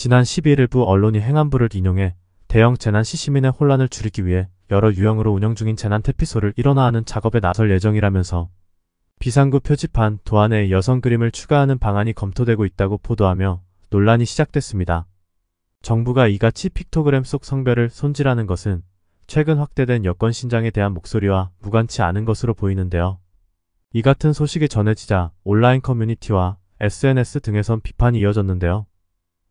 지난 12일 부 언론이 행안부를 인용해 대형 재난 시 시민의 혼란을 줄이기 위해 여러 유형으로 운영 중인 재난 태피소를 일어나하는 작업에 나설 예정이라면서 비상구 표지판 도안에 여성 그림을 추가하는 방안이 검토되고 있다고 보도하며 논란이 시작됐습니다. 정부가 이같이 픽토그램 속 성별을 손질하는 것은 최근 확대된 여권 신장에 대한 목소리와 무관치 않은 것으로 보이는데요. 이 같은 소식이 전해지자 온라인 커뮤니티와 SNS 등에선 비판이 이어졌는데요.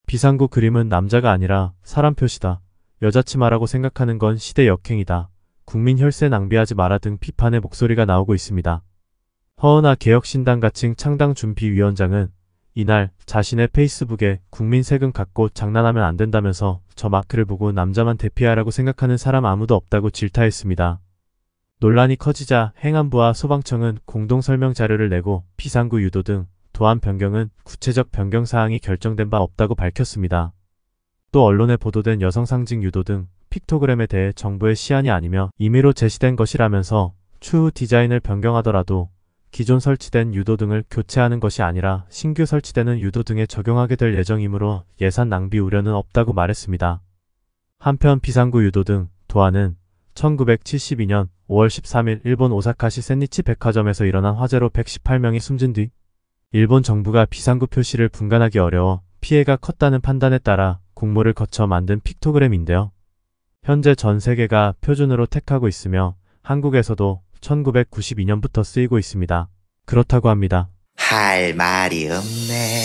비상구 그림은 남자가 아니라 사람 표시다. 여자 치마라고 생각하는 건 시대 역행이다. 국민 혈세 낭비하지 마라 등 비판의 목소리가 나오고 있습니다. 허은아 개혁신당 가칭 창당 준비위원장은 이날 자신의 페이스북에 국민 세금 갖고 장난하면 안 된다면서 저 마크를 보고 남자만 대피하라고 생각하는 사람 아무도 없다고 질타했습니다. 논란이 커지자 행안부와 소방청은 공동 설명 자료를 내고 비상구 유도 등 도안 변경은 구체적 변경 사항이 결정된 바 없다고 밝혔습니다. 또 언론에 보도된 여성 상징 유도 등 픽토그램에 대해 정부의 시안이 아니며 임의로 제시된 것이라면서 추후 디자인을 변경하더라도 기존 설치된 유도 등을 교체하는 것이 아니라 신규 설치되는 유도 등에 적용하게 될 예정이므로 예산 낭비 우려는 없다고 말했습니다. 한편 비상구 유도 등 도안은 1972년 5월 13일 일본 오사카시 센니치 백화점에서 일어난 화재로 118명이 숨진 뒤 일본 정부가 비상구 표시를 분간하기 어려워 피해가 컸다는 판단에 따라 공모를 거쳐 만든 픽토그램인데요. 현재 전 세계가 표준으로 택하고 있으며 한국에서도 1992년부터 쓰이고 있습니다. 그렇다고 합니다. 할 말이 없네.